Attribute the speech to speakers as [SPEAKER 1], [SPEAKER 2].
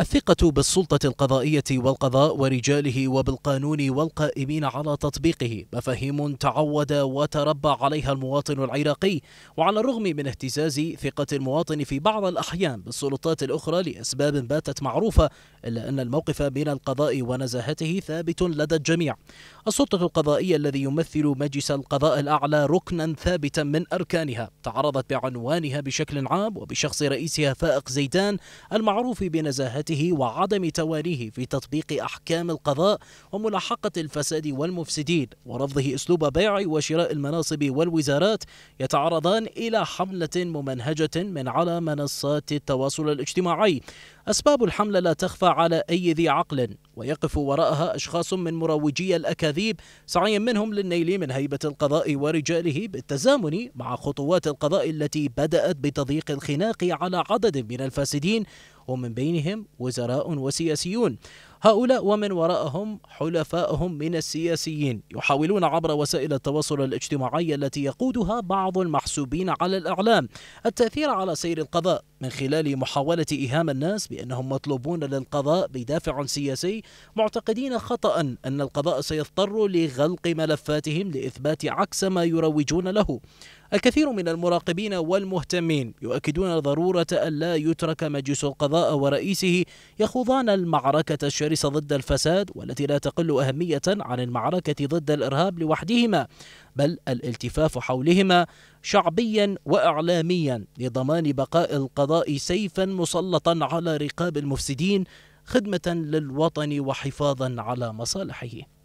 [SPEAKER 1] الثقة بالسلطة القضائية والقضاء ورجاله وبالقانون والقائمين على تطبيقه مفاهيم تعود وتربى عليها المواطن العراقي وعلى الرغم من اهتزاز ثقة المواطن في بعض الأحيان بالسلطات الأخرى لأسباب باتت معروفة إلا أن الموقف من القضاء ونزاهته ثابت لدى الجميع السلطة القضائية الذي يمثل مجلس القضاء الأعلى ركنا ثابتا من أركانها تعرضت بعنوانها بشكل عام وبشخص رئيسها فائق زيدان المعروف بنزاهته جديته وعدم توانيه في تطبيق أحكام القضاء وملاحقة الفساد والمفسدين ورفضه أسلوب بيع وشراء المناصب والوزارات يتعرضان إلى حملة ممنهجة من على منصات التواصل الاجتماعي أسباب الحملة لا تخفى على أي ذي عقل ويقف وراءها أشخاص من مروجي الأكاذيب سعيا منهم للنيل من هيبة القضاء ورجاله بالتزامن مع خطوات القضاء التي بدأت بتضييق الخناق على عدد من الفاسدين ومن بينهم وزراء وسياسيون هؤلاء ومن وراءهم حلفائهم من السياسيين يحاولون عبر وسائل التواصل الاجتماعي التي يقودها بعض المحسوبين على الإعلام التأثير على سير القضاء من خلال محاولة إيهام الناس بأنهم مطلوبون للقضاء بدافع سياسي معتقدين خطأ أن القضاء سيضطر لغلق ملفاتهم لإثبات عكس ما يروجون له الكثير من المراقبين والمهتمين يؤكدون ضرورة أن لا يترك مجلس القضاء ورئيسه يخوضان المعركة الشرسة ضد الفساد والتي لا تقل أهمية عن المعركة ضد الإرهاب لوحدهما بل الالتفاف حولهما شعبيا وإعلاميا لضمان بقاء القضاء سيفا مسلطا على رقاب المفسدين خدمة للوطن وحفاظا على مصالحه